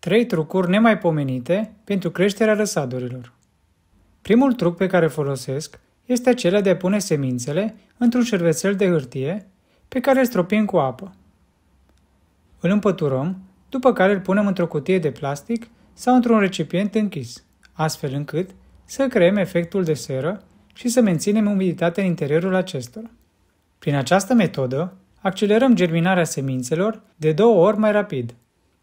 Trei trucuri nemaipomenite pentru creșterea răsadurilor. Primul truc pe care folosesc este acela de a pune semințele într-un șervețel de hârtie pe care îl stropim cu apă. Îl împăturăm, după care îl punem într-o cutie de plastic sau într-un recipient închis, astfel încât să creăm efectul de seră și să menținem umiditatea în interiorul acestora. Prin această metodă, accelerăm germinarea semințelor de două ori mai rapid.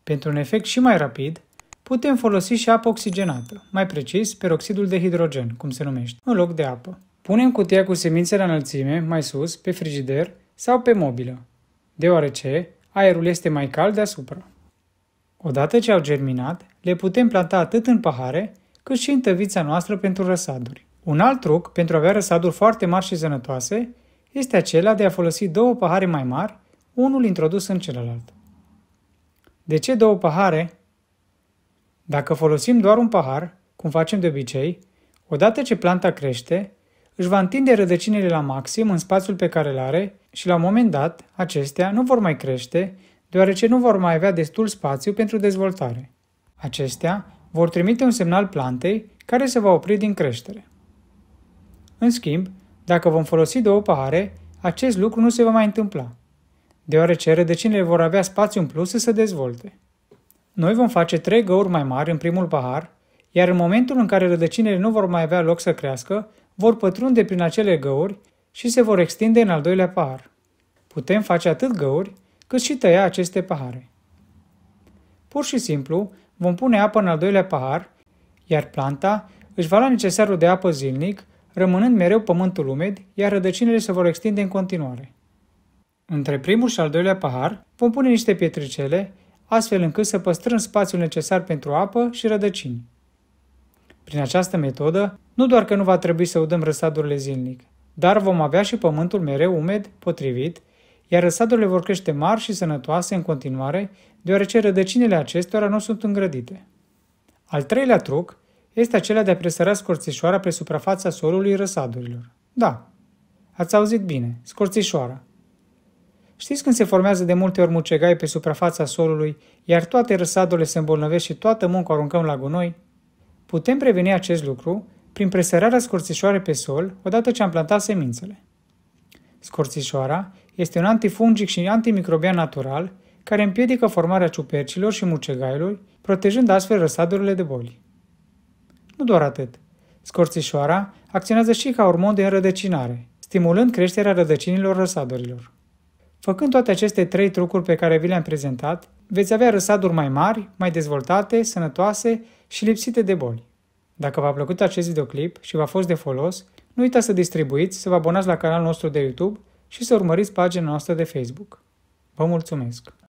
Pentru un efect și mai rapid, putem folosi și apă oxigenată, mai precis peroxidul de hidrogen, cum se numește, în loc de apă. Punem cutia cu semințe la înălțime, mai sus, pe frigider sau pe mobilă, deoarece aerul este mai cald deasupra. Odată ce au germinat, le putem planta atât în pahare, cât și în tăvița noastră pentru răsaduri. Un alt truc pentru a avea răsaduri foarte mari și sănătoase este acela de a folosi două pahare mai mari, unul introdus în celălalt. De ce două pahare? Dacă folosim doar un pahar, cum facem de obicei, odată ce planta crește, își va întinde rădăcinile la maxim în spațiul pe care îl are și la un moment dat acestea nu vor mai crește, deoarece nu vor mai avea destul spațiu pentru dezvoltare. Acestea vor trimite un semnal plantei care se va opri din creștere. În schimb, dacă vom folosi două pahare, acest lucru nu se va mai întâmpla deoarece rădăcinile vor avea spațiu în plus să se dezvolte. Noi vom face trei găuri mai mari în primul pahar, iar în momentul în care rădăcinile nu vor mai avea loc să crească, vor pătrunde prin acele găuri și se vor extinde în al doilea pahar. Putem face atât găuri, cât și tăia aceste pahare. Pur și simplu, vom pune apă în al doilea pahar, iar planta își va lua necesarul de apă zilnic, rămânând mereu pământul umed, iar rădăcinile se vor extinde în continuare. Între primul și al doilea pahar vom pune niște pietricele, astfel încât să păstrăm spațiul necesar pentru apă și rădăcini. Prin această metodă, nu doar că nu va trebui să udăm răsadurile zilnic, dar vom avea și pământul mereu umed, potrivit, iar răsadurile vor crește mari și sănătoase în continuare, deoarece rădăcinile acestora nu sunt îngrădite. Al treilea truc este acela de a presăra scorțișoara pe suprafața solului răsadurilor. Da, ați auzit bine, scorțișoara. Știți când se formează de multe ori mucegai pe suprafața solului, iar toate răsadurile se îmbolnăvesc și toată munca o aruncăm la gunoi? Putem preveni acest lucru prin presărarea scorțișoare pe sol odată ce am plantat semințele. Scorțișoara este un antifungic și antimicrobian natural care împiedică formarea ciupercilor și mucegailor, protejând astfel răsadurile de boli. Nu doar atât. Scorțișoara acționează și ca hormon de înrădăcinare, stimulând creșterea rădăcinilor răsadurilor. Făcând toate aceste trei trucuri pe care vi le-am prezentat, veți avea răsaduri mai mari, mai dezvoltate, sănătoase și lipsite de boli. Dacă v-a plăcut acest videoclip și v-a fost de folos, nu uitați să distribuiți, să vă abonați la canalul nostru de YouTube și să urmăriți pagina noastră de Facebook. Vă mulțumesc!